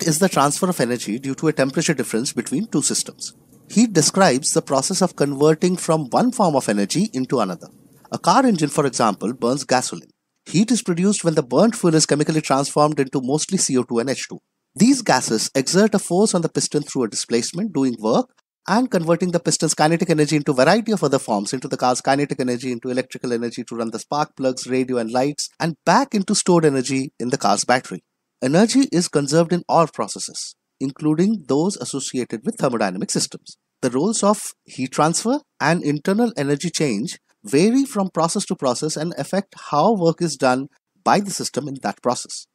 Heat is the transfer of energy due to a temperature difference between two systems. Heat describes the process of converting from one form of energy into another. A car engine, for example, burns gasoline. Heat is produced when the burnt fuel is chemically transformed into mostly CO2 and H2. These gases exert a force on the piston through a displacement, doing work and converting the piston's kinetic energy into a variety of other forms into the car's kinetic energy into electrical energy to run the spark plugs radio and lights and back into stored energy in the car's battery Energy is conserved in all processes, including those associated with thermodynamic systems. The roles of heat transfer and internal energy change vary from process to process and affect how work is done by the system in that process.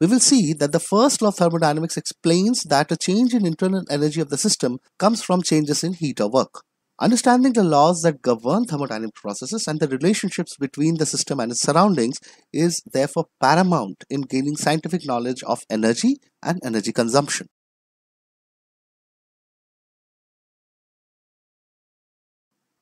We will see that the first law of thermodynamics explains that a change in internal energy of the system comes from changes in heat or work. Understanding the laws that govern thermodynamic processes and the relationships between the system and its surroundings is therefore paramount in gaining scientific knowledge of energy and energy consumption.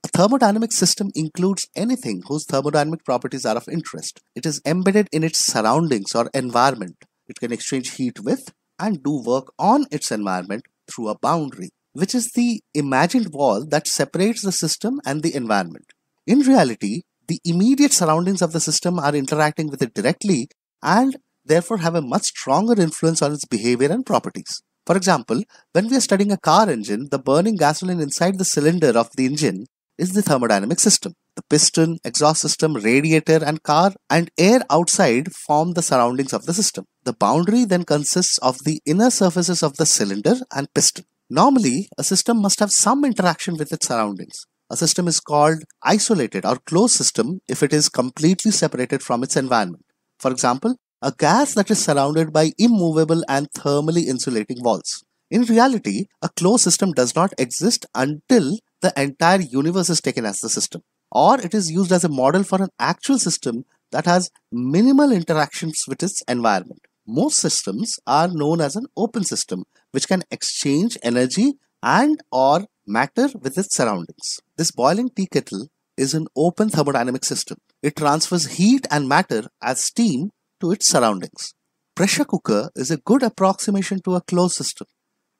A thermodynamic system includes anything whose thermodynamic properties are of interest. It is embedded in its surroundings or environment. It can exchange heat with and do work on its environment through a boundary which is the imagined wall that separates the system and the environment. In reality, the immediate surroundings of the system are interacting with it directly and therefore have a much stronger influence on its behavior and properties. For example, when we are studying a car engine, the burning gasoline inside the cylinder of the engine is the thermodynamic system. The piston, exhaust system, radiator, and car and air outside form the surroundings of the system. The boundary then consists of the inner surfaces of the cylinder and piston. Normally, a system must have some interaction with its surroundings. A system is called isolated or closed system if it is completely separated from its environment. For example, a gas that is surrounded by immovable and thermally insulating walls. In reality, a closed system does not exist until the entire universe is taken as the system, or it is used as a model for an actual system that has minimal interactions with its environment. Most systems are known as an open system which can exchange energy and or matter with its surroundings. This boiling tea kettle is an open thermodynamic system. It transfers heat and matter as steam to its surroundings. Pressure cooker is a good approximation to a closed system.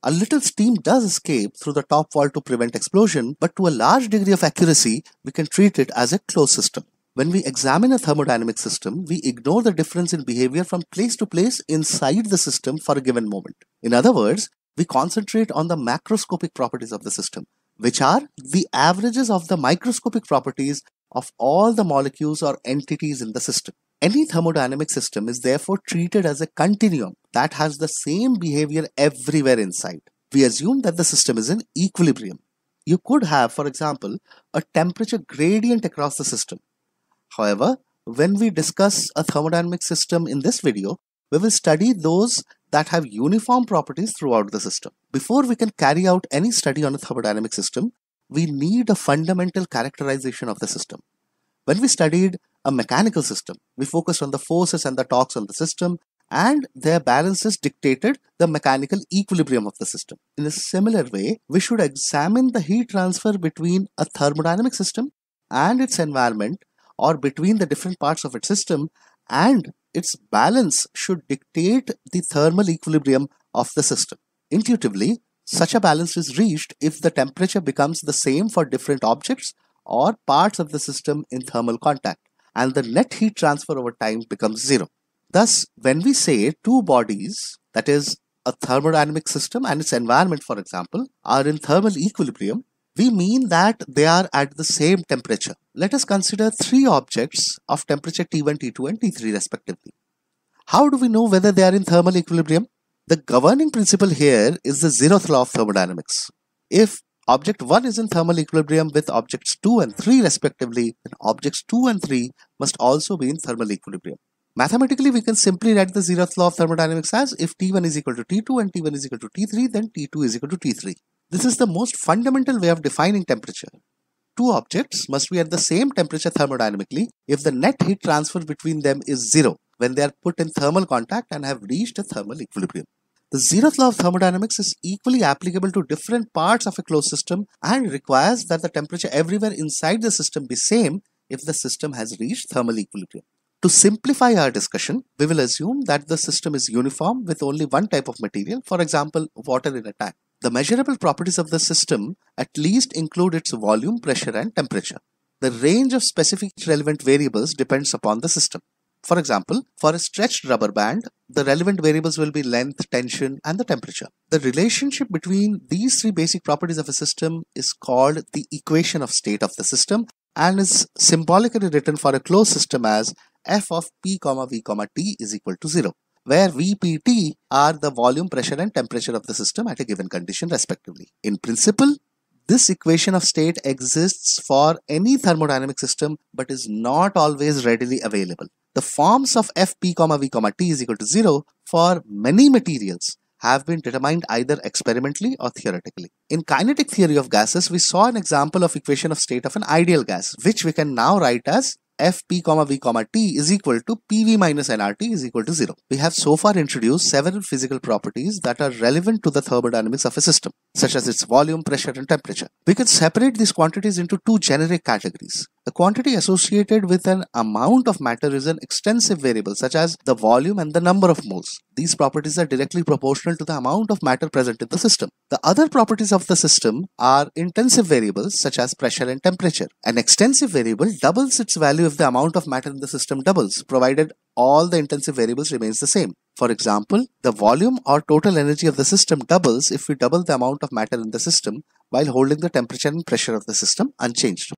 A little steam does escape through the top wall to prevent explosion, but to a large degree of accuracy, we can treat it as a closed system. When we examine a thermodynamic system, we ignore the difference in behavior from place to place inside the system for a given moment. In other words, we concentrate on the macroscopic properties of the system, which are the averages of the microscopic properties of all the molecules or entities in the system. Any thermodynamic system is therefore treated as a continuum that has the same behavior everywhere inside. We assume that the system is in equilibrium. You could have, for example, a temperature gradient across the system However, when we discuss a thermodynamic system in this video, we will study those that have uniform properties throughout the system. Before we can carry out any study on a thermodynamic system, we need a fundamental characterization of the system. When we studied a mechanical system, we focused on the forces and the torques on the system and their balances dictated the mechanical equilibrium of the system. In a similar way, we should examine the heat transfer between a thermodynamic system and its environment or between the different parts of its system and its balance should dictate the thermal equilibrium of the system. Intuitively, such a mm-hmm. balance is reached if the temperature becomes the same for different objects or parts of the system in thermal contact and the net heat transfer over time becomes zero. Thus, when we say two bodies, that is a thermodynamic system and its environment for example, are in thermal equilibrium, we mean that they are at the same temperature let us consider three objects of temperature T1, T2 and T3 respectively. How do we know whether they are in thermal equilibrium? The governing principle here is the zeroth law of thermodynamics. If object 1 is in thermal equilibrium with objects 2 and 3 respectively, then objects 2 and 3 must also be in thermal equilibrium. Mathematically, we can simply write the zeroth law of thermodynamics as if T1 is equal to T2 and T1 is equal to T3, then T2 is equal to T3. This is the most fundamental way of defining temperature two objects must be at the same temperature thermodynamically if the net heat transfer between them is zero when they are put in thermal contact and have reached a thermal equilibrium. The zeroth law of thermodynamics is equally applicable to different parts of a closed system and requires that the temperature everywhere inside the system be same if the system has reached thermal equilibrium. To simplify our discussion, we will assume that the system is uniform with only one type of material, for example, water in a tank. The measurable properties of the system at least include its volume, pressure and temperature. The range of specific relevant variables depends upon the system. For example, for a stretched rubber band, the relevant variables will be length, tension, and the temperature. The relationship between these three basic properties of a system is called the equation of state of the system and is symbolically written for a closed system as f of p, v, t is equal to 0 where VPT are the volume, pressure and temperature of the system at a given condition respectively. In principle, this equation of state exists for any thermodynamic system but is not always readily available. The forms of Fp, V, T is equal to 0 for many materials have been determined either experimentally or theoretically. In kinetic theory of gases, we saw an example of equation of state of an ideal gas, which we can now write as fp, T is equal to pv minus nrt is equal to 0. We have so far introduced several physical properties that are relevant to the thermodynamics of a system, such as its volume, pressure and temperature. We can separate these quantities into two generic categories. The quantity associated with an amount of matter is an extensive variable such as the volume and the number of moles. These properties are directly proportional to the amount of matter present in the system. The other properties of the system are intensive variables such as pressure and temperature. An extensive variable doubles its value if the amount of matter in the system doubles provided all the intensive variables remains the same. For example, the volume or total energy of the system doubles if we double the amount of matter in the system while holding the temperature and pressure of the system unchanged.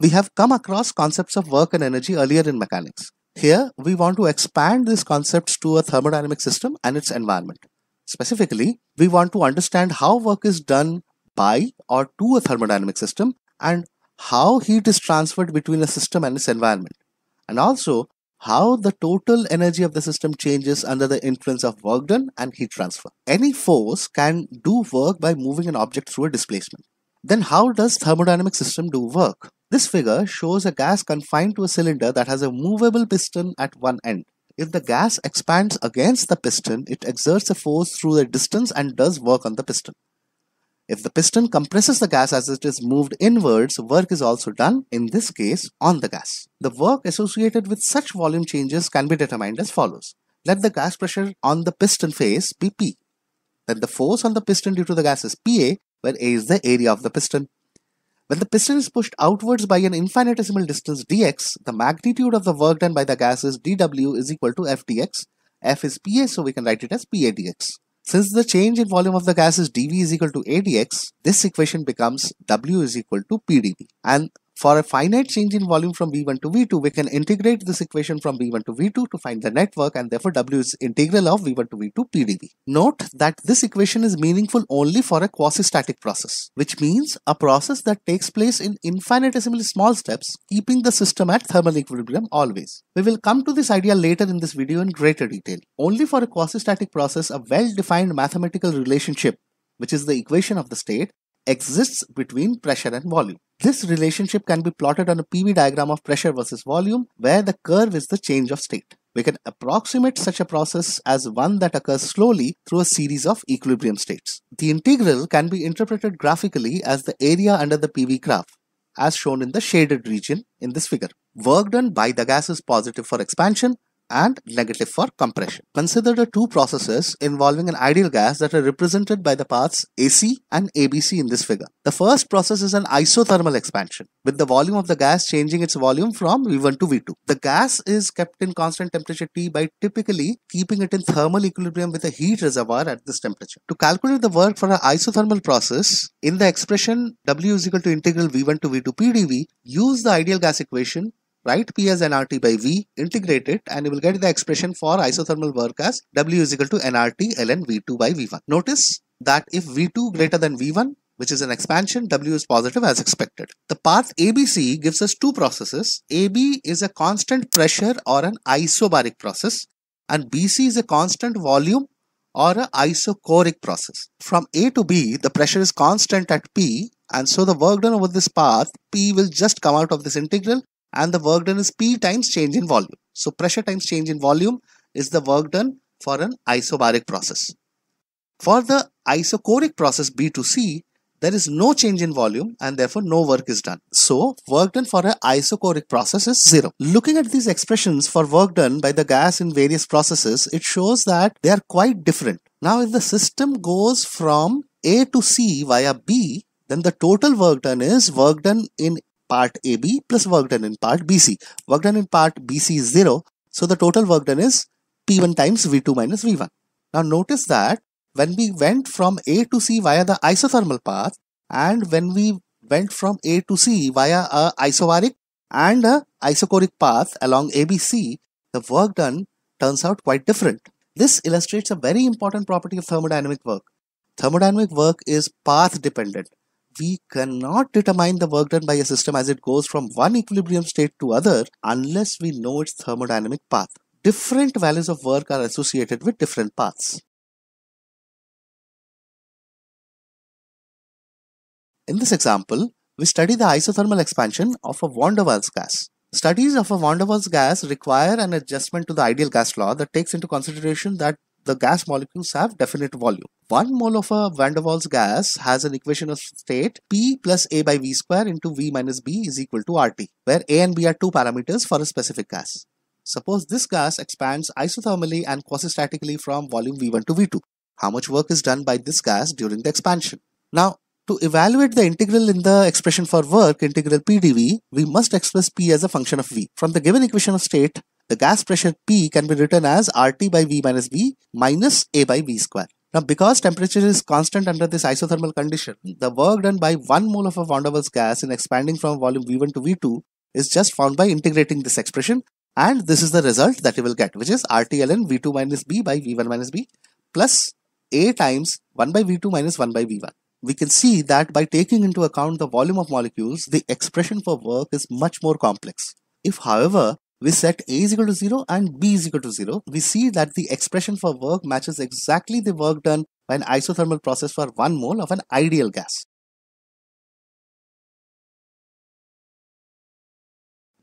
We have come across concepts of work and energy earlier in mechanics. Here, we want to expand these concepts to a thermodynamic system and its environment. Specifically, we want to understand how work is done by or to a thermodynamic system and how heat is transferred between a system and its environment. And also, how the total energy of the system changes under the influence of work done and heat transfer. Any force can do work by moving an object through a displacement. Then how does thermodynamic system do work? This figure shows a gas confined to a cylinder that has a movable piston at one end. If the gas expands against the piston, it exerts a force through the distance and does work on the piston. If the piston compresses the gas as it is moved inwards, work is also done, in this case, on the gas. The work associated with such volume changes can be determined as follows. Let the gas pressure on the piston face be P. Then the force on the piston due to the gas is PA, where A is the area of the piston. When the piston is pushed outwards by an infinitesimal distance dx, the magnitude of the work done by the gas is dW is equal to Fdx. F is Pa, so we can write it as Pa dx. Since the change in volume of the gas is dV is equal to AdX, this equation becomes W is equal to PdV. And for a finite change in volume from V1 to V2, we can integrate this equation from V1 to V2 to find the network and therefore W is integral of V1 to V2 PdV. Note that this equation is meaningful only for a quasi-static process, which means a process that takes place in infinitesimally small steps, keeping the system at thermal equilibrium always. We will come to this idea later in this video in greater detail. Only for a quasi-static process, a well-defined mathematical relationship, which is the equation of the state, exists between pressure and volume. This relationship can be plotted on a PV diagram of pressure versus volume where the curve is the change of state. We can approximate such a process as one that occurs slowly through a series of equilibrium states. The integral can be interpreted graphically as the area under the PV graph as shown in the shaded region in this figure. Work done by the gas is positive for expansion and negative for compression. Consider the two processes involving an ideal gas that are represented by the paths AC and ABC in this figure. The first process is an isothermal expansion with the volume of the gas changing its volume from V1 to V2. The gas is kept in constant temperature T by typically keeping it in thermal equilibrium with a heat reservoir at this temperature. To calculate the work for an isothermal process, in the expression W is equal to integral V1 to V2 PdV, use the ideal gas equation Write P as nRT by V, integrate it and you will get the expression for isothermal work as W is equal to nRT ln V2 by V1. Notice that if V2 greater than V1, which is an expansion, W is positive as expected. The path ABC gives us two processes. AB is a constant pressure or an isobaric process and BC is a constant volume or an isochoric process. From A to B, the pressure is constant at P and so the work done over this path, P will just come out of this integral and the work done is P times change in volume. So pressure times change in volume is the work done for an isobaric process. For the isochoric process B2C, there is no change in volume and therefore no work is done. So work done for an isochoric process is zero. Looking at these expressions for work done by the gas in various processes, it shows that they are quite different. Now if the system goes from A to C via B, then the total work done is work done in part AB plus work done in part BC. Work done in part BC is 0. So the total work done is P1 times V2 minus V1. Now notice that when we went from A to C via the isothermal path and when we went from A to C via a isovaric and a isochoric path along ABC, the work done turns out quite different. This illustrates a very important property of thermodynamic work. Thermodynamic work is path dependent we cannot determine the work done by a system as it goes from one equilibrium state to other unless we know its thermodynamic path. Different values of work are associated with different paths. In this example, we study the isothermal expansion of a van der Waals gas. Studies of a van der Waals gas require an adjustment to the ideal gas law that takes into consideration that the gas molecules have definite volume. One mole of a uh, van der Waals gas has an equation of state P plus A by V square into V minus B is equal to RT, where A and B are two parameters for a specific gas. Suppose this gas expands isothermally and quasi-statically from volume V1 to V2. How much work is done by this gas during the expansion? Now, to evaluate the integral in the expression for work, integral PdV, we must express P as a function of V. From the given equation of state, the gas pressure P can be written as RT by V minus V minus A by V square. Now, because temperature is constant under this isothermal condition, the work done by one mole of a van der Waals gas in expanding from volume V1 to V2 is just found by integrating this expression and this is the result that you will get which is ln V2 minus B by V1 minus B plus A times 1 by V2 minus 1 by V1. We can see that by taking into account the volume of molecules, the expression for work is much more complex. If however, we set a is equal to 0 and b is equal to 0, we see that the expression for work matches exactly the work done by an isothermal process for 1 mole of an ideal gas.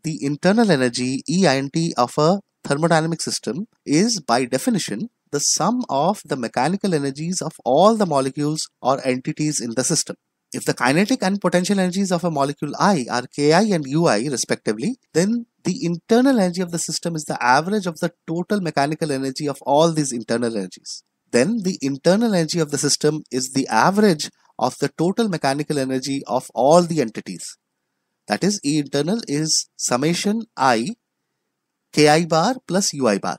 The internal energy EINT of a thermodynamic system is by definition the sum of the mechanical energies of all the molecules or entities in the system. If the kinetic and potential energies of a molecule I are Ki and Ui respectively, then the internal energy of the system is the average of the total mechanical energy of all these internal energies. Then the internal energy of the system is the average of the total mechanical energy of all the entities. That is, E internal is summation I Ki bar plus Ui bar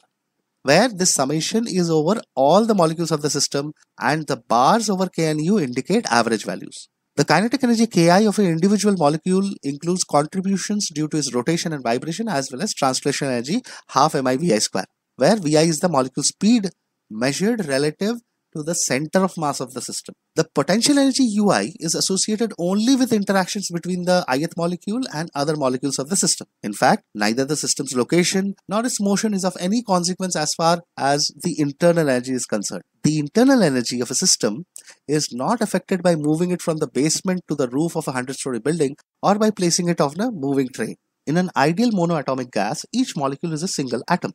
where this summation is over all the molecules of the system and the bars over K and U indicate average values. The kinetic energy Ki of an individual molecule includes contributions due to its rotation and vibration as well as translational energy half MIVI square, where Vi is the molecule speed measured relative to the center of mass of the system. The potential energy Ui is associated only with interactions between the ith molecule and other molecules of the system. In fact, neither the system's location nor its motion is of any consequence as far as the internal energy is concerned. The internal energy of a system is not affected by moving it from the basement to the roof of a 100 story building or by placing it on a moving train. In an ideal monoatomic gas, each molecule is a single atom.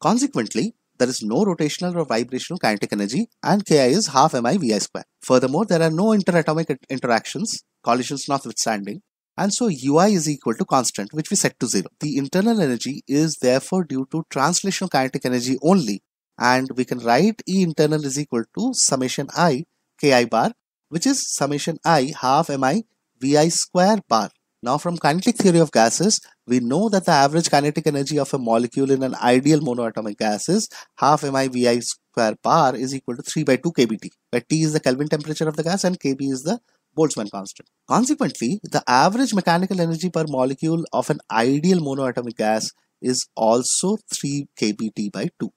Consequently, there is no rotational or vibrational kinetic energy and Ki is half Mi Vi square. Furthermore, there are no interatomic interactions, collisions notwithstanding, and so ui is equal to constant which we set to zero. The internal energy is therefore due to translational kinetic energy only and we can write E internal is equal to summation i ki bar which is summation i half mi vi square bar now from kinetic theory of gases, we know that the average kinetic energy of a molecule in an ideal monoatomic gas is half MIVI square bar is equal to 3 by 2 kBT, where T is the Kelvin temperature of the gas and kB is the Boltzmann constant. Consequently, the average mechanical energy per molecule of an ideal monoatomic gas is also 3 kBT by 2.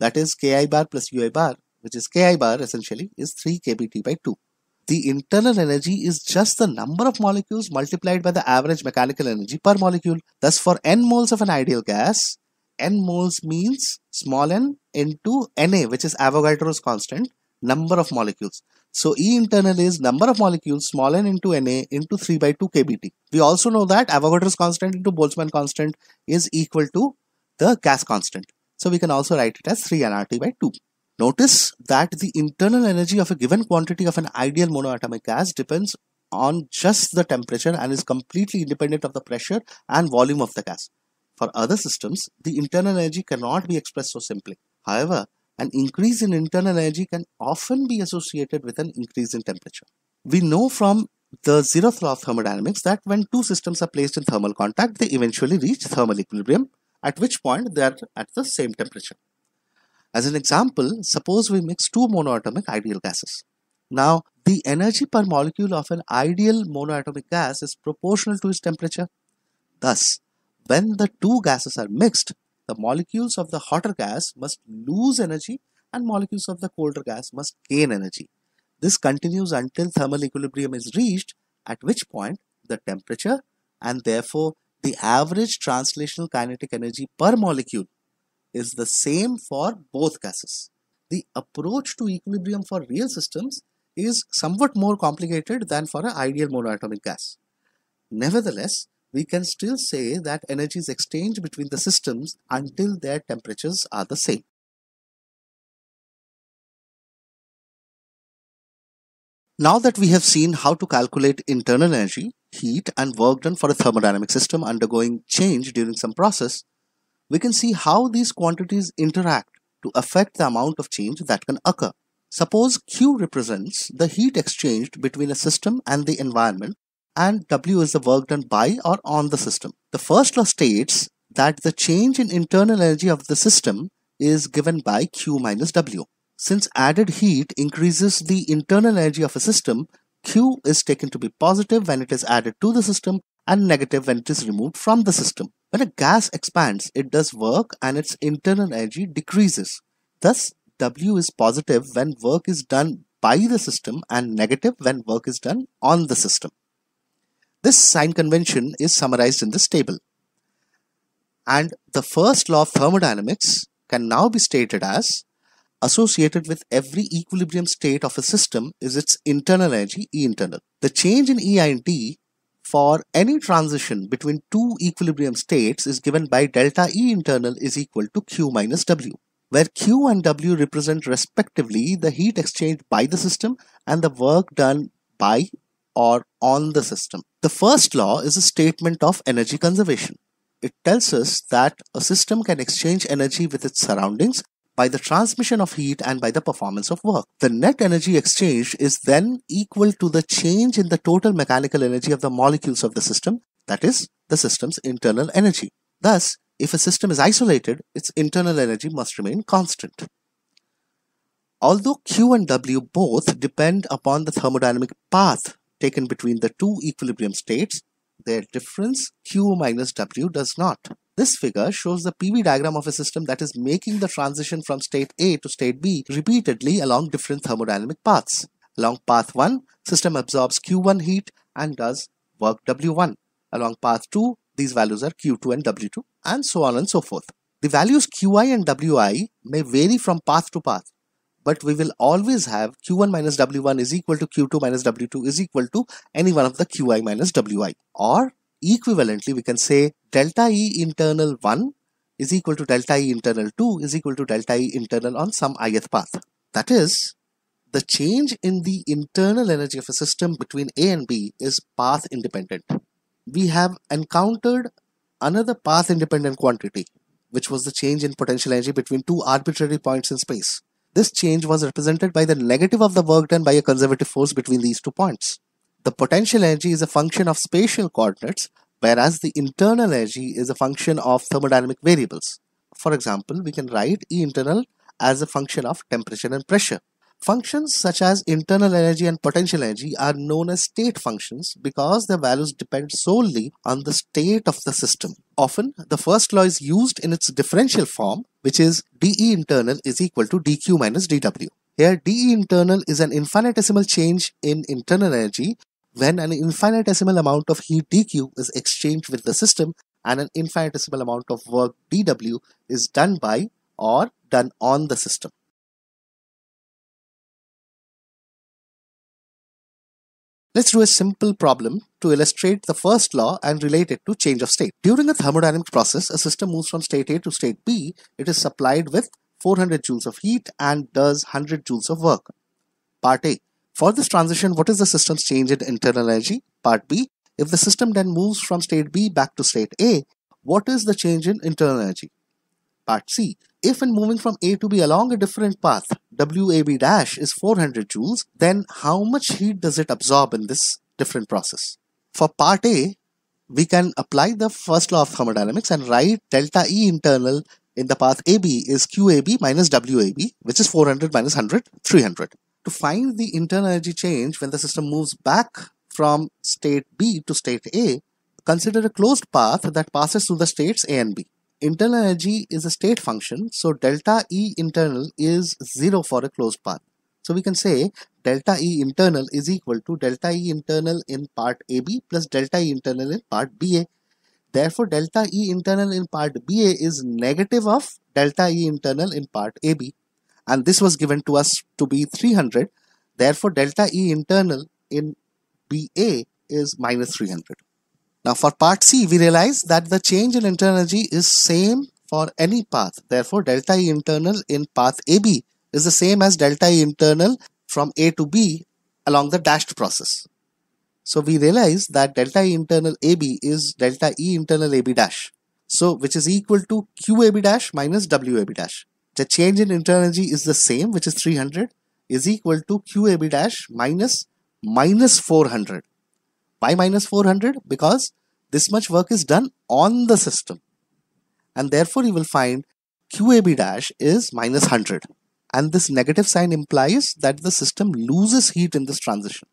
That is Ki bar plus Ui bar, which is Ki bar essentially is 3 kBT by 2 the internal energy is just the number of molecules multiplied by the average mechanical energy per molecule. Thus, for n moles of an ideal gas, n moles means small n into Na, which is Avogadro's constant, number of molecules. So E internal is number of molecules small n into Na into 3 by 2 kBT. We also know that Avogadro's constant into Boltzmann constant is equal to the gas constant. So we can also write it as 3 nRT by 2. Notice that the internal energy of a given quantity of an ideal monoatomic gas depends on just the temperature and is completely independent of the pressure and volume of the gas. For other systems, the internal energy cannot be expressed so simply. However, an increase in internal energy can often be associated with an increase in temperature. We know from the zeroth law of thermodynamics that when two systems are placed in thermal contact, they eventually reach thermal equilibrium, at which point they are at the same temperature. As an example, suppose we mix two monoatomic ideal gases. Now, the energy per molecule of an ideal monoatomic gas is proportional to its temperature. Thus, when the two gases are mixed, the molecules of the hotter gas must lose energy and molecules of the colder gas must gain energy. This continues until thermal equilibrium is reached, at which point the temperature and therefore the average translational kinetic energy per molecule is the same for both gases. The approach to equilibrium for real systems is somewhat more complicated than for an ideal monoatomic gas. Nevertheless, we can still say that energy is exchanged between the systems until their temperatures are the same. Now that we have seen how to calculate internal energy, heat and work done for a thermodynamic system undergoing change during some process, we can see how these quantities interact to affect the amount of change that can occur. Suppose Q represents the heat exchanged between a system and the environment and W is the work done by or on the system. The first law states that the change in internal energy of the system is given by Q minus W. Since added heat increases the internal energy of a system, Q is taken to be positive when it is added to the system and negative when it is removed from the system. When a gas expands, it does work and its internal energy decreases. Thus, W is positive when work is done by the system and negative when work is done on the system. This sign convention is summarized in this table. And the first law of thermodynamics can now be stated as associated with every equilibrium state of a system is its internal energy E internal. The change in E int for any transition between two equilibrium states is given by delta E internal is equal to Q minus W, where Q and W represent respectively the heat exchanged by the system and the work done by or on the system. The first law is a statement of energy conservation. It tells us that a system can exchange energy with its surroundings by the transmission of heat and by the performance of work. The net energy exchange is then equal to the change in the total mechanical energy of the molecules of the system, that is, the system's internal energy. Thus, if a system is isolated, its internal energy must remain constant. Although Q and W both depend upon the thermodynamic path taken between the two equilibrium states, their difference Q minus W does not. This figure shows the PV diagram of a system that is making the transition from state A to state B repeatedly along different thermodynamic paths. Along path 1, system absorbs Q1 heat and does work W1. Along path 2, these values are Q2 and W2 and so on and so forth. The values Qi and Wi may vary from path to path, but we will always have Q1 minus W1 is equal to Q2 minus W2 is equal to any one of the Qi minus Wi or Equivalently, we can say delta E internal 1 is equal to delta E internal 2 is equal to delta E internal on some ith path. That is, the change in the internal energy of a system between A and B is path independent. We have encountered another path independent quantity, which was the change in potential energy between two arbitrary points in space. This change was represented by the negative of the work done by a conservative force between these two points. The potential energy is a function of spatial coordinates, whereas the internal energy is a function of thermodynamic variables. For example, we can write E internal as a function of temperature and pressure. Functions such as internal energy and potential energy are known as state functions because their values depend solely on the state of the system. Often, the first law is used in its differential form, which is dE internal is equal to dQ minus dW. Here, dE internal is an infinitesimal change in internal energy when an infinitesimal amount of heat dq is exchanged with the system and an infinitesimal amount of work dw is done by or done on the system. Let's do a simple problem to illustrate the first law and relate it to change of state. During a thermodynamic process, a system moves from state A to state B. It is supplied with 400 joules of heat and does 100 joules of work. Part A. For this transition, what is the system's change in internal energy? Part B. If the system then moves from state B back to state A, what is the change in internal energy? Part C. If in moving from A to B along a different path, WAB dash is 400 joules, then how much heat does it absorb in this different process? For part A, we can apply the first law of thermodynamics and write delta E internal in the path AB is QAB minus WAB, which is 400 minus 100, 300 to find the internal energy change when the system moves back from state B to state A, consider a closed path that passes through the states A and B. Internal energy is a state function, so delta E internal is 0 for a closed path. So we can say delta E internal is equal to delta E internal in part AB plus delta E internal in part BA. Therefore, delta E internal in part BA is negative of delta E internal in part AB and this was given to us to be 300 therefore delta E internal in BA is minus 300. Now for part C we realize that the change in internal energy is same for any path therefore delta E internal in path AB is the same as delta E internal from A to B along the dashed process. So we realize that delta E internal AB is delta E internal AB dash. So which is equal to QAB dash minus WAB dash the change in internal energy is the same which is 300 is equal to QAB dash minus minus 400. Why minus 400? Because this much work is done on the system and therefore you will find QAB dash is minus 100 and this negative sign implies that the system loses heat in this transition.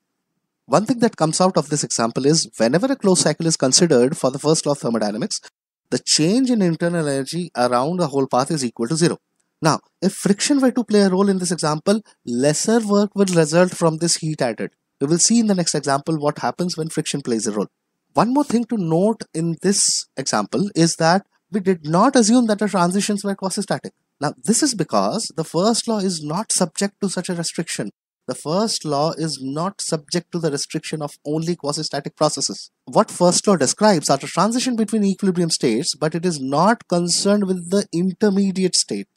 One thing that comes out of this example is whenever a closed cycle is considered for the first law of thermodynamics, the change in internal energy around a whole path is equal to zero. Now, if friction were to play a role in this example, lesser work will result from this heat added. We will see in the next example what happens when friction plays a role. One more thing to note in this example is that we did not assume that the transitions were quasi-static. Now, this is because the first law is not subject to such a restriction. The first law is not subject to the restriction of only quasi-static processes. What first law describes are the transition between equilibrium states, but it is not concerned with the intermediate state.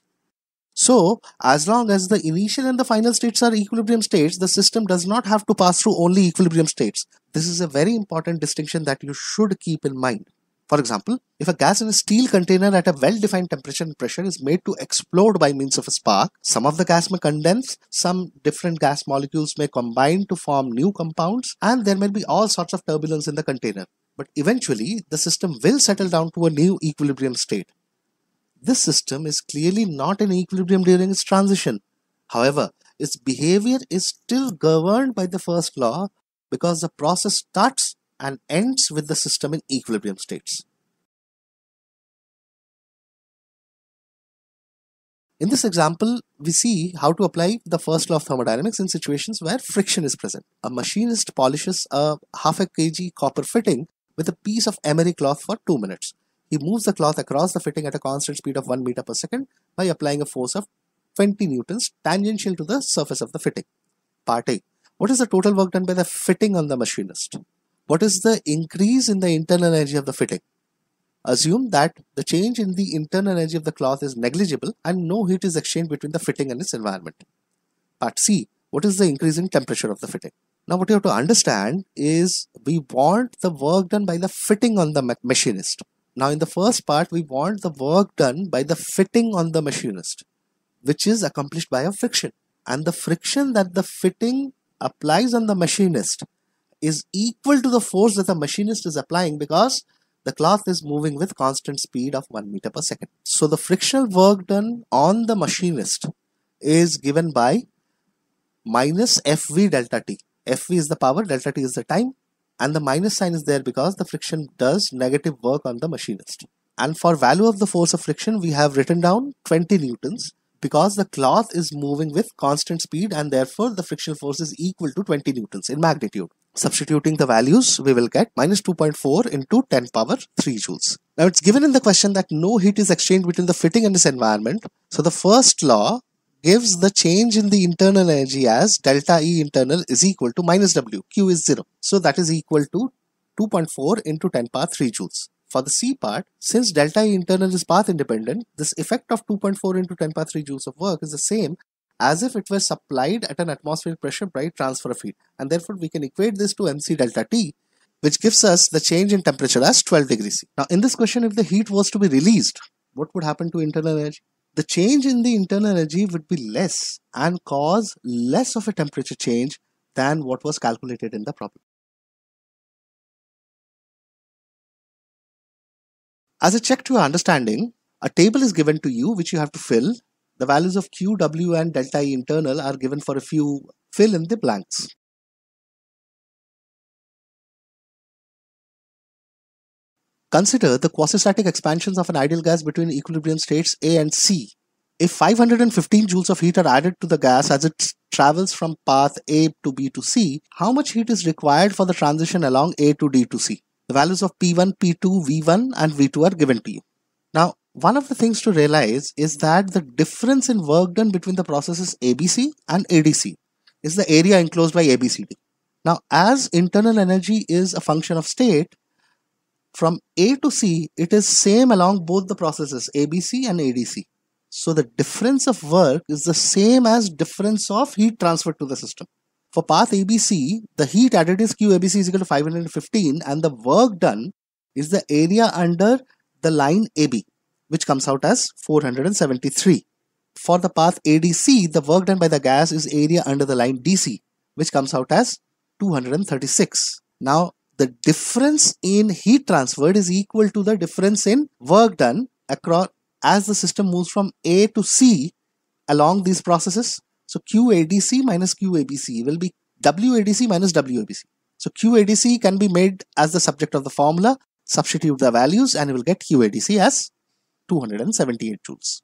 So, as long as the initial and the final states are equilibrium states, the system does not have to pass through only equilibrium states. This is a very important distinction that you should keep in mind. For example, if a gas in a steel container at a well-defined temperature and pressure is made to explode by means of a spark, some of the gas may condense, some different gas molecules may combine to form new compounds, and there may be all sorts of turbulence in the container. But eventually, the system will settle down to a new equilibrium state. This system is clearly not in equilibrium during its transition. However, its behavior is still governed by the first law because the process starts and ends with the system in equilibrium states. In this example, we see how to apply the first law of thermodynamics in situations where friction is present. A machinist polishes a half a kg copper fitting with a piece of emery cloth for 2 minutes. He moves the cloth across the fitting at a constant speed of 1 meter per second by applying a force of 20 newtons tangential to the surface of the fitting. Part A. What is the total work done by the fitting on the machinist? What is the increase in the internal energy of the fitting? Assume that the change in the internal energy of the cloth is negligible and no heat is exchanged between the fitting and its environment. Part C. What is the increase in temperature of the fitting? Now what you have to understand is we want the work done by the fitting on the machinist. Now, in the first part, we want the work done by the fitting on the machinist, which is accomplished by a friction. And the friction that the fitting applies on the machinist is equal to the force that the machinist is applying because the cloth is moving with constant speed of 1 meter per second. So the frictional work done on the machinist is given by minus Fv delta t. Fv is the power, delta t is the time and the minus sign is there because the friction does negative work on the machinist. And for value of the force of friction, we have written down 20 newtons because the cloth is moving with constant speed and therefore the frictional force is equal to 20 newtons in magnitude. Substituting the values, we will get minus 2.4 into 10 power 3 joules. Now it's given in the question that no heat is exchanged between the fitting and its environment. So the first law gives the change in the internal energy as delta E internal is equal to minus W. Q is 0. So that is equal to 2.4 into 10 power 3 joules. For the C part, since delta E internal is path independent, this effect of 2.4 into 10 power 3 joules of work is the same as if it were supplied at an atmospheric pressure by transfer heat, And therefore we can equate this to MC delta T which gives us the change in temperature as 12 degrees C. Now in this question if the heat was to be released, what would happen to internal energy? the change in the internal energy would be less and cause less of a temperature change than what was calculated in the problem. As a check to your understanding, a table is given to you which you have to fill. The values of Q, W and delta E internal are given for a few fill in the blanks. Consider the quasi-static expansions of an ideal gas between equilibrium states A and C. If 515 joules of heat are added to the gas as it travels from path A to B to C, how much heat is required for the transition along A to D to C? The values of P1, P2, V1 and V2 are given to you. Now, one of the things to realize is that the difference in work done between the processes ABC and ADC is the area enclosed by ABCD. Now, as internal energy is a function of state, from A to C, it is same along both the processes ABC and ADC. So the difference of work is the same as difference of heat transferred to the system. For path ABC, the heat added is QABC is equal to 515 and the work done is the area under the line AB which comes out as 473. For the path ADC, the work done by the gas is area under the line DC which comes out as 236. Now the difference in heat transferred is equal to the difference in work done across as the system moves from A to C along these processes. So QADC minus QABC will be WADC minus WABC. So QADC can be made as the subject of the formula, substitute the values and you will get QADC as 278 joules.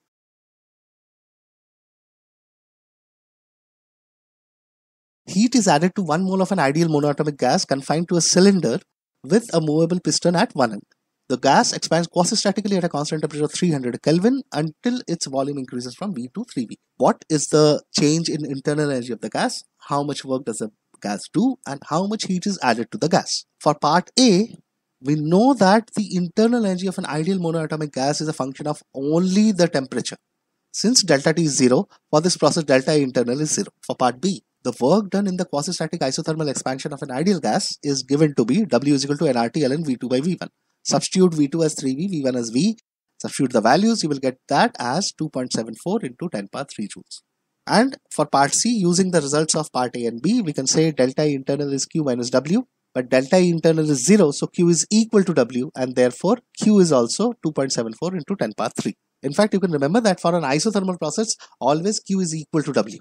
Heat is added to 1 mole of an ideal monoatomic gas confined to a cylinder with a movable piston at one end. The gas expands quasi-statically at a constant temperature of 300 Kelvin until its volume increases from V to 3V. What is the change in internal energy of the gas? How much work does the gas do? And how much heat is added to the gas? For part A, we know that the internal energy of an ideal monoatomic gas is a function of only the temperature. Since delta T is 0, for this process delta internal is 0. For part B, the work done in the quasi-static isothermal expansion of an ideal gas is given to be W is equal to nRT ln V2 by V1. Substitute V2 as 3V, V1 as V. Substitute the values, you will get that as 2.74 into 10 power 3 joules. And for part C, using the results of part A and B, we can say delta internal is Q minus W, but delta internal is 0, so Q is equal to W, and therefore Q is also 2.74 into 10 power 3. In fact, you can remember that for an isothermal process, always Q is equal to W.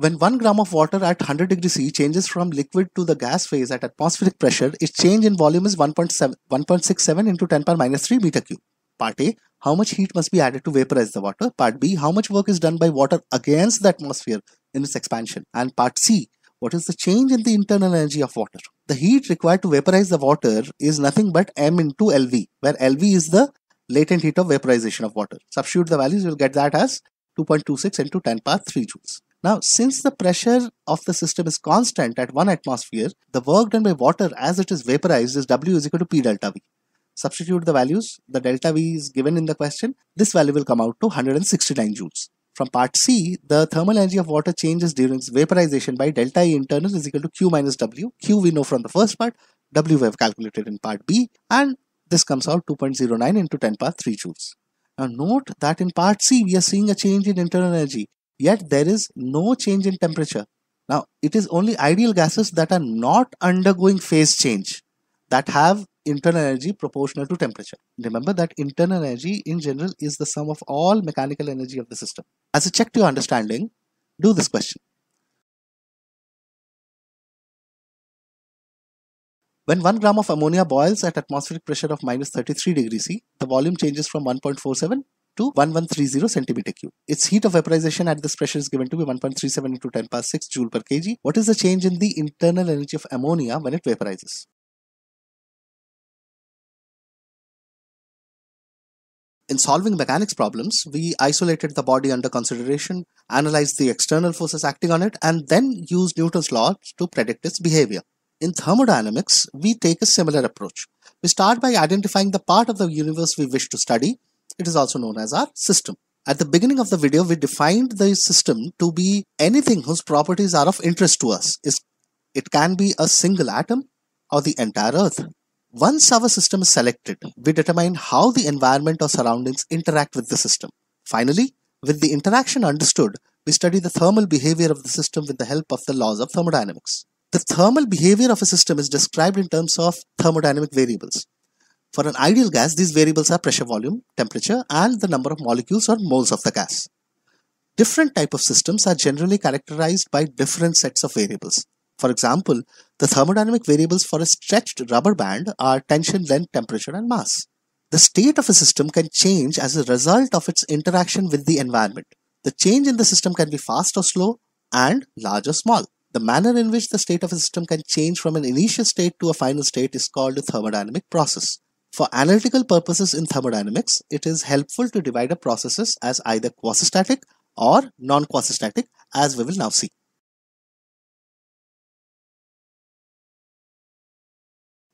when 1 gram of water at 100 degree C changes from liquid to the gas phase at atmospheric pressure, its change in volume is 1.67 into 10 power minus 3 meter cube. Part A, how much heat must be added to vaporize the water? Part B, how much work is done by water against the atmosphere in its expansion? And part C, what is the change in the internal energy of water? The heat required to vaporize the water is nothing but M into LV, where LV is the latent heat of vaporization of water. Substitute the values, you will get that as 2.26 into 10 power 3 joules. Now, since the pressure of the system is constant at 1 atmosphere, the work done by water as it is vaporized is W is equal to P delta V. Substitute the values, the delta V is given in the question, this value will come out to 169 joules. From part C, the thermal energy of water changes during vaporization by delta E internal is equal to Q minus W. Q we know from the first part, W we have calculated in part B, and this comes out 2.09 into 10 power 3 joules. Now note that in part C, we are seeing a change in internal energy yet there is no change in temperature. Now, it is only ideal gases that are not undergoing phase change that have internal energy proportional to temperature. Remember that internal energy in general is the sum of all mechanical energy of the system. As a check to your understanding, do this question. When 1 gram of ammonia boils at atmospheric pressure of minus 33 degrees C, the volume changes from 1.47 to 1130 centimeter cube. Its heat of vaporization at this pressure is given to be 1.37 into 10 power 6 joule per kg. What is the change in the internal energy of ammonia when it vaporizes? in solving mechanics problems, we isolated the body under consideration, analyzed the external forces acting on it, and then used Newton's law to predict its behavior. In thermodynamics, we take a similar approach. We start by identifying the part of the universe we wish to study, it is also known as our system. At the beginning of the video, we defined the system to be anything whose properties are of interest to us. It can be a single atom or the entire earth. Once our system is selected, we determine how the environment or surroundings interact with the system. Finally, with the interaction understood, we study the thermal behavior of the system with the help of the laws of thermodynamics. The thermal behavior of a system is described in terms of thermodynamic variables. For an ideal gas, these variables are pressure volume, temperature, and the number of molecules or moles of the gas. Different type of systems are generally characterized by different sets of variables. For example, the thermodynamic variables for a stretched rubber band are tension, length, temperature, and mass. The state of a system can change as a result of its interaction with the environment. The change in the system can be fast or slow and large or small. The manner in which the state of a system can change from an initial state to a final state is called a thermodynamic process. For analytical purposes in thermodynamics, it is helpful to divide up processes as either quasi-static or non quasi static as we will now see.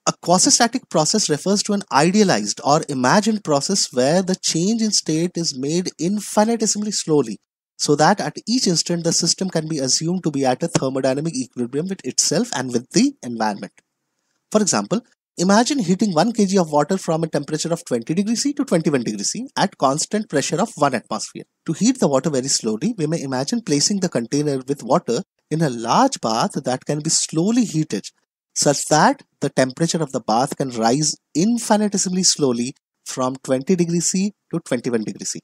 A quasi-static process refers to an idealized or imagined process where the change in state is made infinitesimally slowly so that at each instant the system can be assumed to be at a thermodynamic equilibrium with itself and with the environment. For example, Imagine heating 1 kg of water from a temperature of 20 degree C to 21 degree C at constant pressure of 1 atmosphere. To heat the water very slowly, we may imagine placing the container with water in a large bath that can be slowly heated such that the temperature of the bath can rise infinitesimally slowly from 20 degree C to 21 degree C.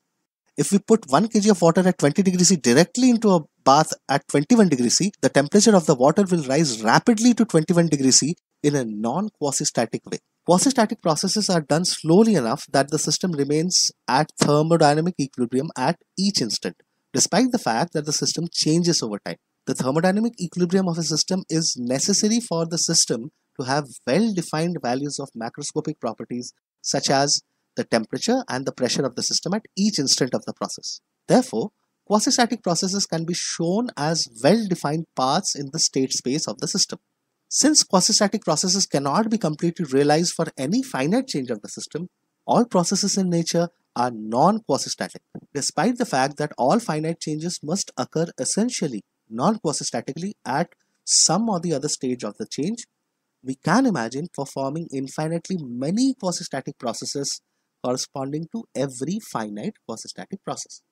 If we put 1 kg of water at 20 degree C directly into a bath at 21 degree C, the temperature of the water will rise rapidly to 21 degree C in a non-quasi-static way. Quasi-static processes are done slowly enough that the system remains at thermodynamic equilibrium at each instant, despite the fact that the system changes over time. The thermodynamic equilibrium of a system is necessary for the system to have well-defined values of macroscopic properties such as the temperature and the pressure of the system at each instant of the process. Therefore, quasi-static processes can be shown as well-defined paths in the state space of the system. Since quasi-static processes cannot be completely realized for any finite change of the system, all processes in nature are non-quasi-static, despite the fact that all finite changes must occur essentially non-quasi-statically at some or the other stage of the change. We can imagine performing infinitely many quasi-static processes corresponding to every finite quasi-static process.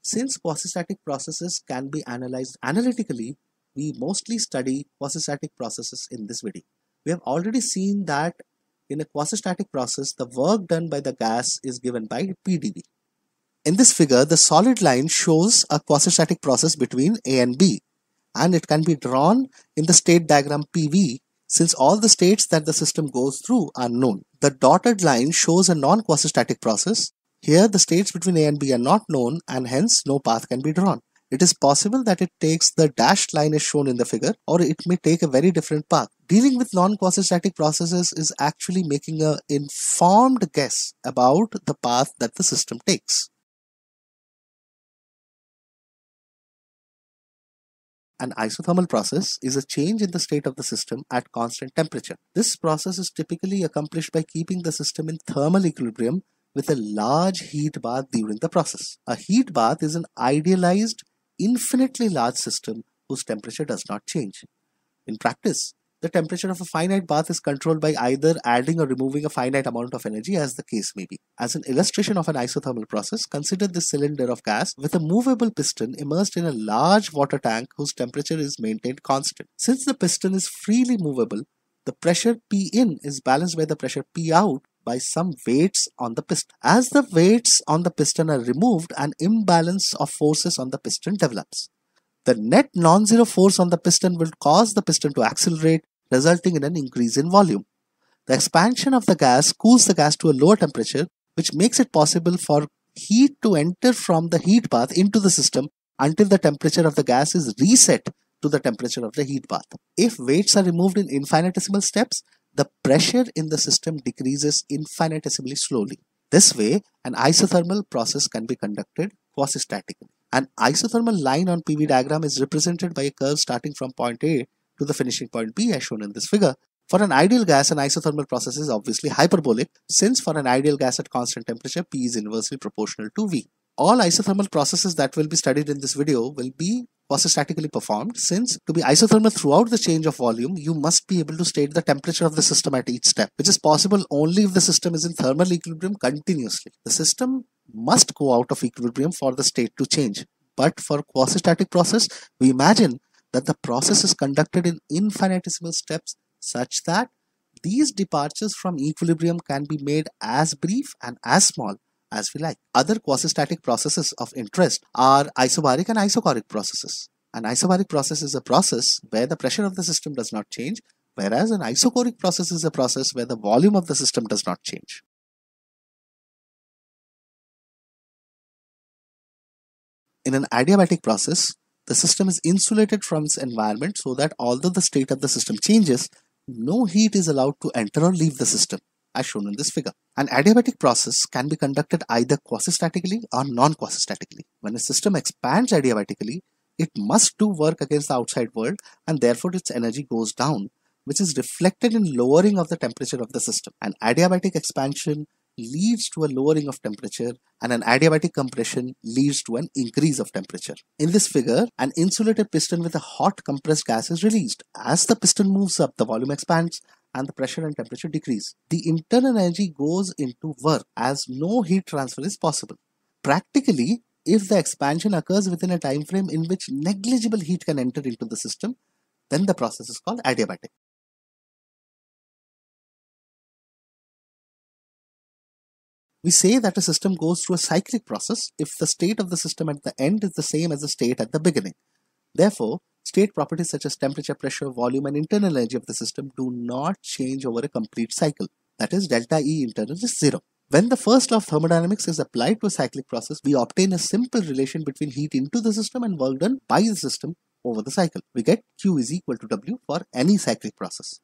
Since quasi-static processes can be analyzed analytically, we mostly study quasi-static processes in this video. We have already seen that in a quasi-static process, the work done by the gas is given by PdV. In this figure, the solid line shows a quasi-static process between A and B, and it can be drawn in the state diagram PV since all the states that the system goes through are known. The dotted line shows a non-quasi-static process. Here, the states between A and B are not known and hence no path can be drawn. It is possible that it takes the dashed line as shown in the figure or it may take a very different path. Dealing with non-quasi-static processes is actually making an informed guess about the path that the system takes. An isothermal process is a change in the state of the system at constant temperature. This process is typically accomplished by keeping the system in thermal equilibrium with a large heat bath during the process. A heat bath is an idealized infinitely large system whose temperature does not change. In practice, the temperature of a finite bath is controlled by either adding or removing a finite amount of energy as the case may be. As an illustration of an isothermal process, consider this cylinder of gas with a movable piston immersed in a large water tank whose temperature is maintained constant. Since the piston is freely movable, the pressure P in is balanced by the pressure P out by some weights on the piston. As the weights on the piston are removed, an imbalance of forces on the piston develops. The net non-zero force on the piston will cause the piston to accelerate, resulting in an increase in volume. The expansion of the gas cools the gas to a lower temperature, which makes it possible for heat to enter from the heat bath into the system until the temperature of the gas is reset to the temperature of the heat bath. If weights are removed in infinitesimal steps, the pressure in the system decreases infinitesimally slowly. This way, an isothermal process can be conducted quasi-statically. An isothermal line on PV diagram is represented by a curve starting from point A to the finishing point B as shown in this figure. For an ideal gas, an isothermal process is obviously hyperbolic since for an ideal gas at constant temperature, P is inversely proportional to V. All isothermal processes that will be studied in this video will be Quasi-statically performed since to be isothermal throughout the change of volume, you must be able to state the temperature of the system at each step, which is possible only if the system is in thermal equilibrium continuously. The system must go out of equilibrium for the state to change. But for quasi-static process, we imagine that the process is conducted in infinitesimal steps such that these departures from equilibrium can be made as brief and as small as we like. Other quasi-static processes of interest are isobaric and isochoric processes. An isobaric process is a process where the pressure of the system does not change, whereas an isochoric process is a process where the volume of the system does not change. In an adiabatic process, the system is insulated from its environment so that although the state of the system changes, no heat is allowed to enter or leave the system as shown in this figure. An adiabatic process can be conducted either quasi-statically or non-quasi-statically. When a system expands adiabatically, it must do work against the outside world and therefore its energy goes down, which is reflected in lowering of the temperature of the system. An adiabatic expansion leads to a lowering of temperature and an adiabatic compression leads to an increase of temperature. In this figure, an insulated piston with a hot compressed gas is released. As the piston moves up, the volume expands and the pressure and temperature decrease. The internal energy goes into work as no heat transfer is possible. Practically, if the expansion occurs within a time frame in which negligible heat can enter into the system, then the process is called adiabatic. We say that a system goes through a cyclic process if the state of the system at the end is the same as the state at the beginning. Therefore, State properties such as temperature, pressure, volume and internal energy of the system do not change over a complete cycle. That is delta E internal is zero. When the first law of thermodynamics is applied to a cyclic process, we obtain a simple relation between heat into the system and work done by the system over the cycle. We get Q is equal to W for any cyclic process.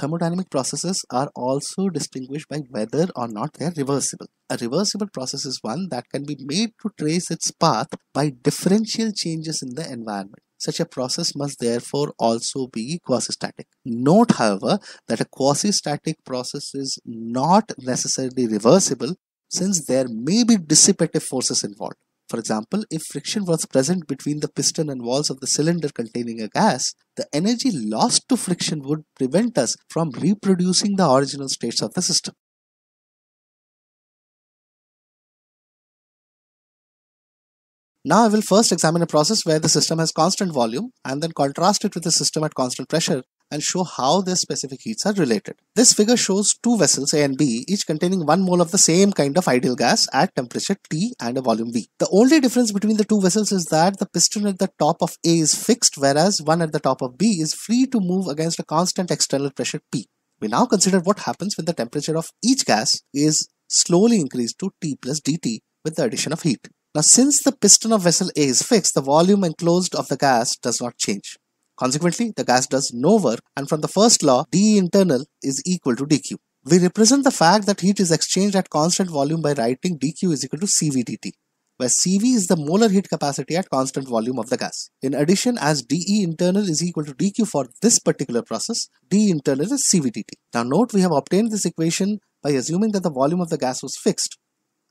Thermodynamic processes are also distinguished by whether or not they are reversible. A reversible process is one that can be made to trace its path by differential changes in the environment. Such a process must therefore also be quasi-static. Note, however, that a quasi-static process is not necessarily reversible since there may be dissipative forces involved. For example, if friction was present between the piston and walls of the cylinder containing a gas, the energy lost to friction would prevent us from reproducing the original states of the system. Now I will first examine a process where the system has constant volume and then contrast it with a system at constant pressure and show how their specific heats are related. This figure shows two vessels A and B, each containing 1 mole of the same kind of ideal gas at temperature T and a volume V. The only difference between the two vessels is that the piston at the top of A is fixed whereas one at the top of B is free to move against a constant external pressure P. We now consider what happens when the temperature of each gas is slowly increased to T plus dT with the addition of heat. Now since the piston of vessel A is fixed, the volume enclosed of the gas does not change. Consequently, the gas does no work and from the first law, dE internal is equal to dQ. We represent the fact that heat is exchanged at constant volume by writing dQ is equal to CV dt, where CV is the molar heat capacity at constant volume of the gas. In addition, as dE internal is equal to dQ for this particular process, dE internal is CV dt. Now note we have obtained this equation by assuming that the volume of the gas was fixed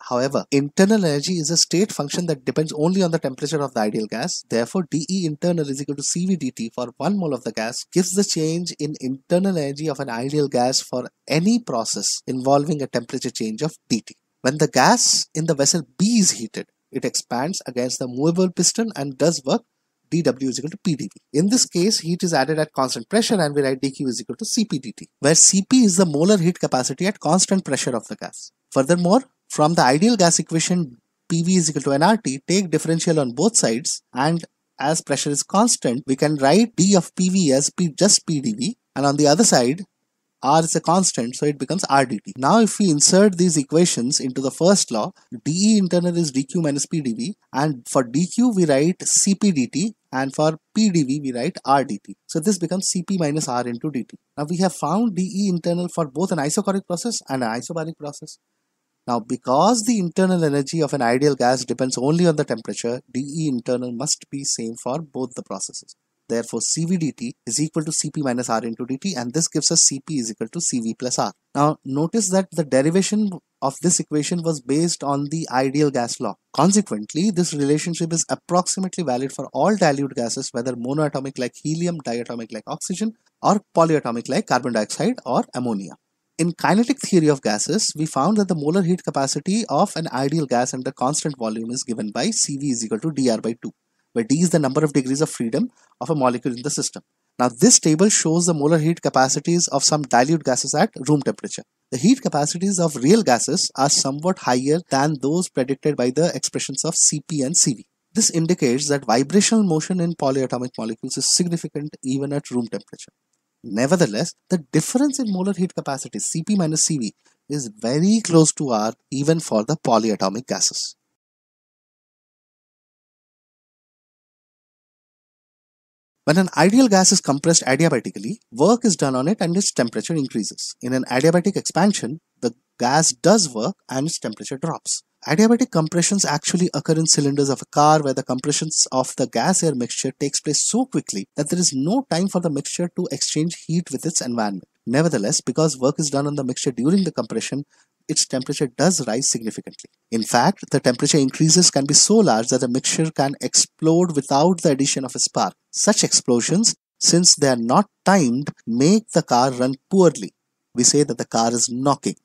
However, internal energy is a state function that depends only on the temperature of the ideal gas. Therefore, dE internal is equal to CV dT for 1 mole of the gas gives the change in internal energy of an ideal gas for any process involving a temperature change of dT. When the gas in the vessel B is heated, it expands against the movable piston and does work dW is equal to PdV. In this case, heat is added at constant pressure and we write dQ is equal to CP dt, where Cp is the molar heat capacity at constant pressure of the gas. Furthermore, from the ideal gas equation PV is equal to nRT, take differential on both sides and as pressure is constant, we can write D of PV as P just PdV and on the other side, R is a constant so it becomes RdT. Now if we insert these equations into the first law, dE internal is dQ minus PdV and for dQ we write CpdT and for PdV we write RdT. So this becomes Cp minus R into dT. Now we have found dE internal for both an isochoric process and an isobaric process. Now, because the internal energy of an ideal gas depends only on the temperature, dE internal must be same for both the processes. Therefore, CVDT is equal to CP minus R into DT and this gives us CP is equal to CV plus R. Now, notice that the derivation of this equation was based on the ideal gas law. Consequently, this relationship is approximately valid for all dilute gases whether monoatomic like helium, diatomic like oxygen or polyatomic like carbon dioxide or ammonia. In kinetic theory of gases, we found that the molar heat capacity of an ideal gas under constant volume is given by Cv is equal to dr by 2, where d is the number of degrees of freedom of a molecule in the system. Now this table shows the molar heat capacities of some dilute gases at room temperature. The heat capacities of real gases are somewhat higher than those predicted by the expressions of Cp and Cv. This indicates that vibrational motion in polyatomic molecules is significant even at room temperature. Nevertheless, the difference in molar heat capacity Cp minus Cv is very close to R even for the polyatomic gases. When an ideal gas is compressed adiabatically, work is done on it and its temperature increases. In an adiabatic expansion, the gas does work and its temperature drops. Adiabatic compressions actually occur in cylinders of a car where the compressions of the gas-air mixture takes place so quickly that there is no time for the mixture to exchange heat with its environment. Nevertheless, because work is done on the mixture during the compression, its temperature does rise significantly. In fact, the temperature increases can be so large that the mixture can explode without the addition of a spark. Such explosions, since they are not timed, make the car run poorly. We say that the car is knocking.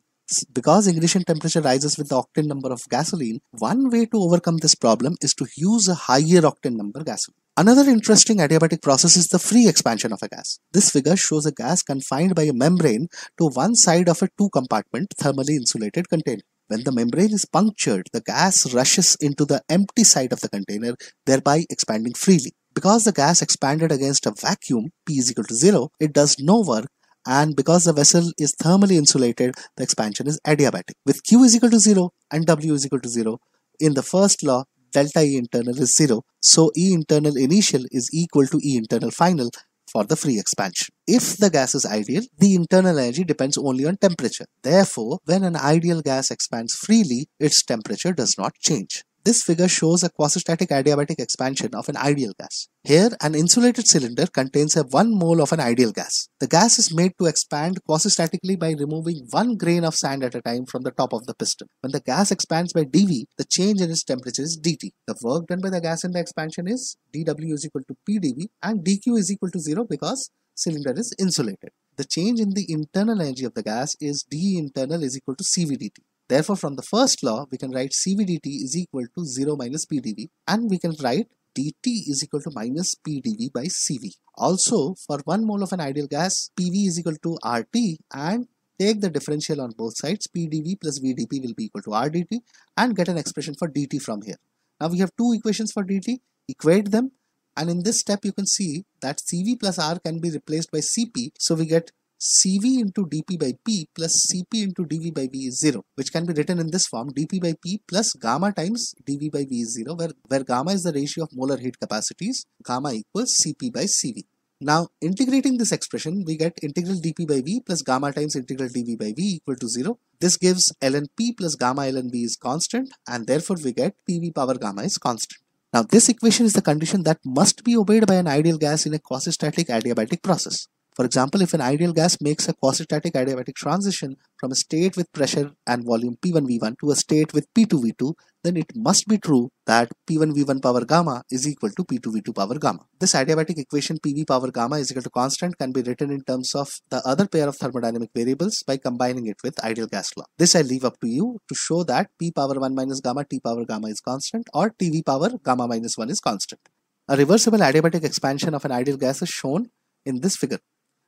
Because ignition temperature rises with the octane number of gasoline, one way to overcome this problem is to use a higher octane number gasoline. Another interesting adiabatic process is the free expansion of a gas. This figure shows a gas confined by a membrane to one side of a two-compartment thermally insulated container. When the membrane is punctured, the gas rushes into the empty side of the container, thereby expanding freely. Because the gas expanded against a vacuum, P is equal to 0, it does no work and because the vessel is thermally insulated, the expansion is adiabatic. With Q is equal to 0 and W is equal to 0, in the first law, delta E internal is 0, so E internal initial is equal to E internal final for the free expansion. If the gas is ideal, the internal energy depends only on temperature. Therefore, when an ideal gas expands freely, its temperature does not change. This figure shows a quasi-static adiabatic expansion of an ideal gas. Here, an insulated cylinder contains a 1 mole of an ideal gas. The gas is made to expand quasi-statically by removing 1 grain of sand at a time from the top of the piston. When the gas expands by dV, the change in its temperature is dT. The work done by the gas in the expansion is dW is equal to PdV and dQ is equal to 0 because cylinder is insulated. The change in the internal energy of the gas is dE internal is equal to CVdT. Therefore, from the first law, we can write CVDT is equal to 0 minus PdV and we can write dT is equal to minus PdV by CV. Also, for 1 mole of an ideal gas, PV is equal to RT and take the differential on both sides, PdV plus VdP will be equal to RdT and get an expression for dT from here. Now we have two equations for dT, equate them and in this step you can see that CV plus R can be replaced by CP so we get CV into dP by P plus CP into dV by V is 0, which can be written in this form dP by P plus gamma times dV by V is 0, where, where gamma is the ratio of molar heat capacities, gamma equals CP by CV. Now integrating this expression, we get integral dP by V plus gamma times integral dV by V equal to 0. This gives ln P plus gamma ln V is constant and therefore we get PV power gamma is constant. Now this equation is the condition that must be obeyed by an ideal gas in a quasi-static adiabatic process. For example, if an ideal gas makes a quasi-static adiabatic transition from a state with pressure and volume P1V1 to a state with P2V2, then it must be true that P1V1 power gamma is equal to P2V2 power gamma. This adiabatic equation PV power gamma is equal to constant can be written in terms of the other pair of thermodynamic variables by combining it with ideal gas law. This I leave up to you to show that P power 1 minus gamma T power gamma is constant or TV power gamma minus 1 is constant. A reversible adiabatic expansion of an ideal gas is shown in this figure.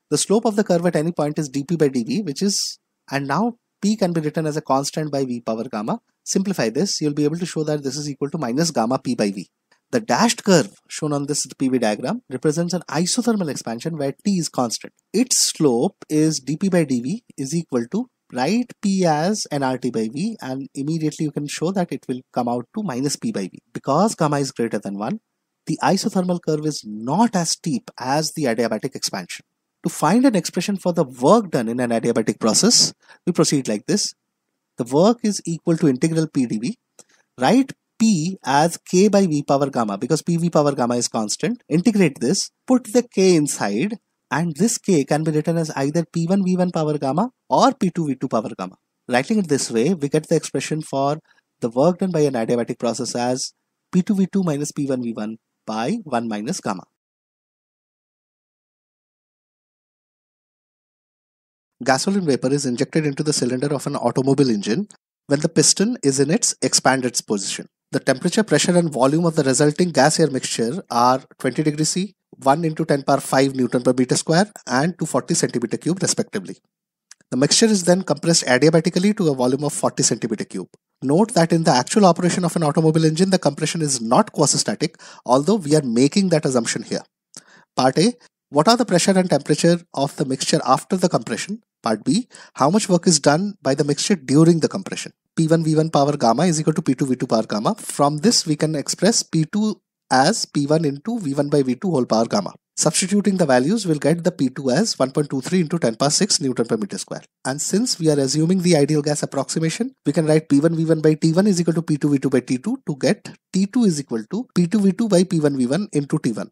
The slope of the curve at any point is dp by dv which is and now p can be written as a constant by v power gamma. Simplify this you'll be able to show that this is equal to minus gamma p by v. The dashed curve shown on this PV diagram represents an isothermal expansion where T is constant. Its slope is dP by dV is equal to write P as nRT by V and immediately you can show that it will come out to minus P by V. Because gamma is greater than 1, the isothermal curve is not as steep as the adiabatic expansion. To find an expression for the work done in an adiabatic process, we proceed like this. The work is equal to integral PdV. Write P as k by V power gamma because PV power gamma is constant. Integrate this, put the k inside and this k can be written as either P1 V1 power gamma or P2 V2 power gamma. Writing it this way, we get the expression for the work done by an adiabatic process as P2 V2 minus P1 V1 by 1 minus gamma. Gasoline vapor is injected into the cylinder of an automobile engine when the piston is in its expanded position. The temperature, pressure and volume of the resulting gas air mixture are 20 degrees C, 1 into 10 power 5 Newton per meter square and 240 centimeter cube respectively. The mixture is then compressed adiabatically to a volume of 40 centimeter cube. Note that in the actual operation of an automobile engine, the compression is not quasi-static, although we are making that assumption here. Part A, what are the pressure and temperature of the mixture after the compression? Part B, how much work is done by the mixture during the compression? P1 V1 power gamma is equal to P2 V2 power gamma. From this, we can express P2 as P1 into V1 by V2 whole power gamma. Substituting the values, we'll get the P2 as 1.23 into 10 power 6 Newton per meter square. And since we are assuming the ideal gas approximation, we can write P1 V1 by T1 is equal to P2 V2 by T2 to get T2 is equal to P2 V2 by P1 V1 into T1.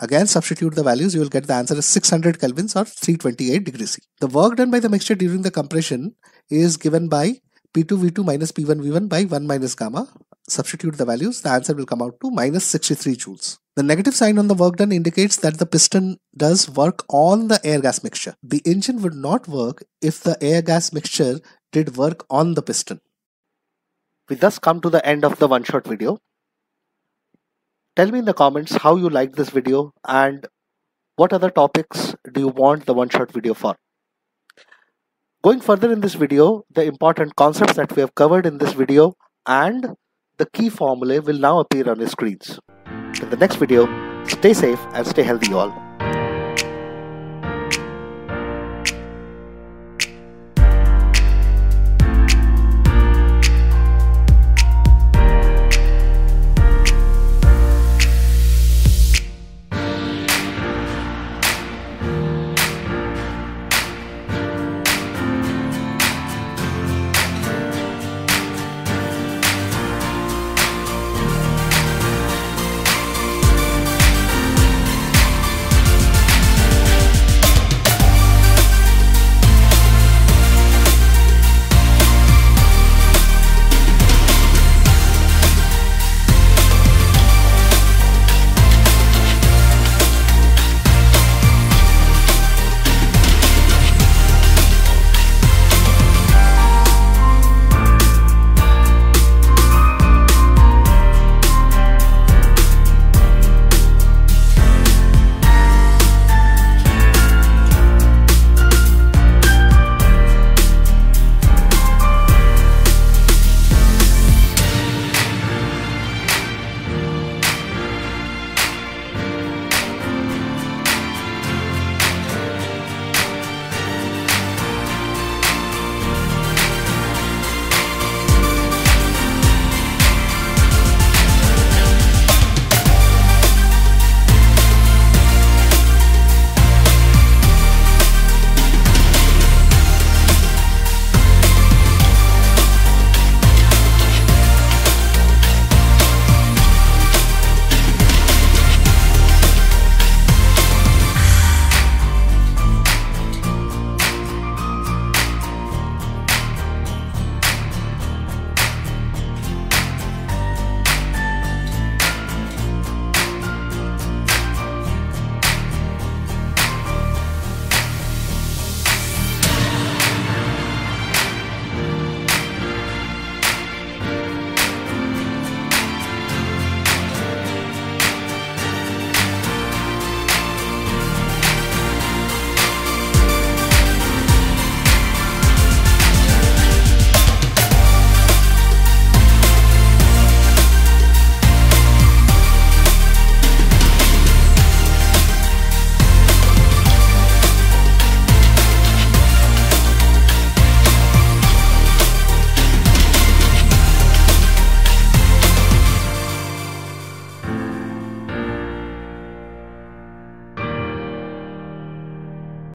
Again, substitute the values, you will get the answer is 600 kelvins or 328 degrees C. The work done by the mixture during the compression is given by P2V2 minus P1V1 by 1 minus gamma. Substitute the values, the answer will come out to minus 63 joules. The negative sign on the work done indicates that the piston does work on the air gas mixture. The engine would not work if the air gas mixture did work on the piston. We thus come to the end of the one shot video. Tell me in the comments how you liked this video and what other topics do you want the one-shot video for. Going further in this video, the important concepts that we have covered in this video and the key formulae will now appear on your screens. In the next video, stay safe and stay healthy all.